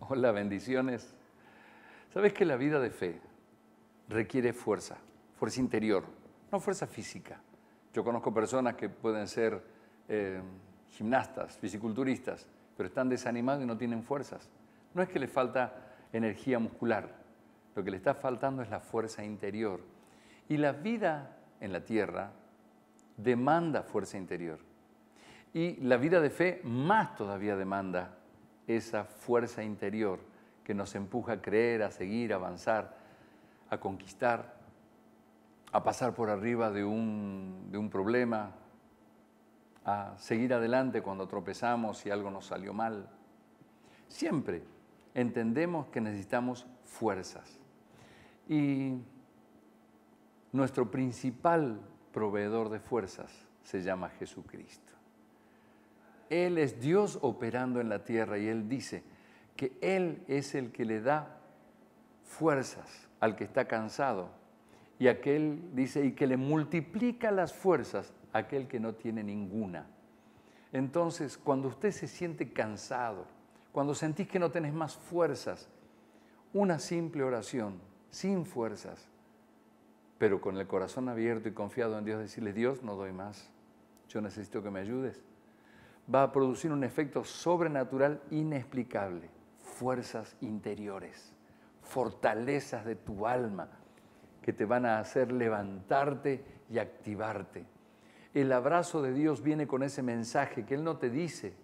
Hola, bendiciones. ¿Sabes que la vida de fe requiere fuerza, fuerza interior, no fuerza física? Yo conozco personas que pueden ser eh, gimnastas, fisiculturistas, pero están desanimados y no tienen fuerzas. No es que les falta energía muscular, lo que le está faltando es la fuerza interior. Y la vida en la tierra demanda fuerza interior. Y la vida de fe más todavía demanda esa fuerza interior que nos empuja a creer, a seguir, a avanzar, a conquistar, a pasar por arriba de un, problema, a seguir adelante cuando tropezamos y algo nos salió mal. Siempre entendemos que necesitamos fuerzas. Y nuestro principal proveedor de fuerzas se llama Jesucristo. Él es Dios operando en la tierra y Él dice que Él es el que le da fuerzas al que está cansado y aquel dice y que le multiplica las fuerzas a aquel que no tiene ninguna. Entonces, cuando usted se siente cansado, cuando sentís que no tenés más fuerzas, una simple oración, sin fuerzas, pero con el corazón abierto y confiado en Dios, decirle, Dios, no doy más, yo necesito que me ayudes va a producir un efecto sobrenatural inexplicable, fuerzas interiores, fortalezas de tu alma que te van a hacer levantarte y activarte. El abrazo de Dios viene con ese mensaje que Él no te dice,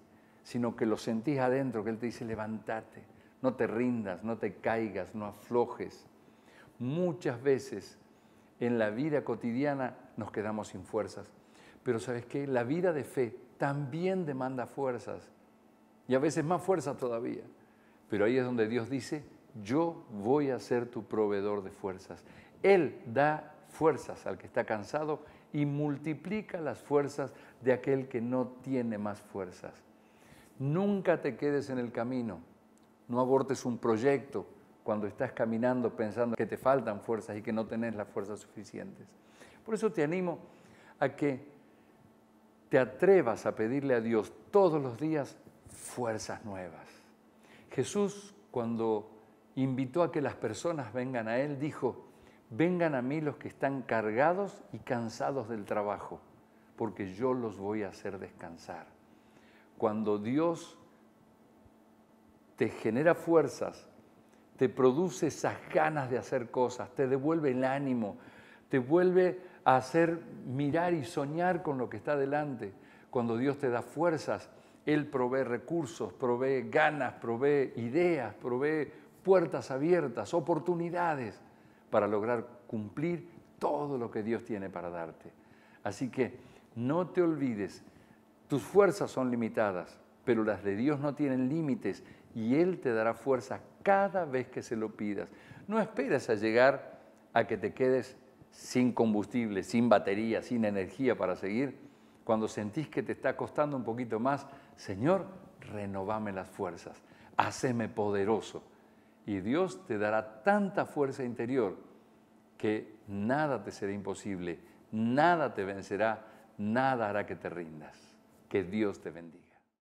sino que lo sentís adentro, que Él te dice, levántate, no te rindas, no te caigas, no aflojes. Muchas veces en la vida cotidiana nos quedamos sin fuerzas, pero ¿sabes qué? La vida de fe también demanda fuerzas y a veces más fuerza todavía. Pero ahí es donde Dios dice, yo voy a ser tu proveedor de fuerzas. Él da fuerzas al que está cansado y multiplica las fuerzas de aquel que no tiene más fuerzas. Nunca te quedes en el camino, no abortes un proyecto cuando estás caminando pensando que te faltan fuerzas y que no tenés las fuerzas suficientes. Por eso te animo a que te atrevas a pedirle a Dios todos los días fuerzas nuevas. Jesús, cuando invitó a que las personas vengan a Él, dijo, vengan a mí los que están cargados y cansados del trabajo, porque yo los voy a hacer descansar. Cuando Dios te genera fuerzas, te produce esas ganas de hacer cosas, te devuelve el ánimo, te vuelve hacer mirar y soñar con lo que está delante. Cuando Dios te da fuerzas, Él provee recursos, provee ganas, provee ideas, provee puertas abiertas, oportunidades para lograr cumplir todo lo que Dios tiene para darte. Así que no te olvides, tus fuerzas son limitadas, pero las de Dios no tienen límites y Él te dará fuerza cada vez que se lo pidas. No esperes a llegar a que te quedes sin combustible, sin batería, sin energía para seguir, cuando sentís que te está costando un poquito más, Señor, renovame las fuerzas, haceme poderoso. Y Dios te dará tanta fuerza interior que nada te será imposible, nada te vencerá, nada hará que te rindas. Que Dios te bendiga.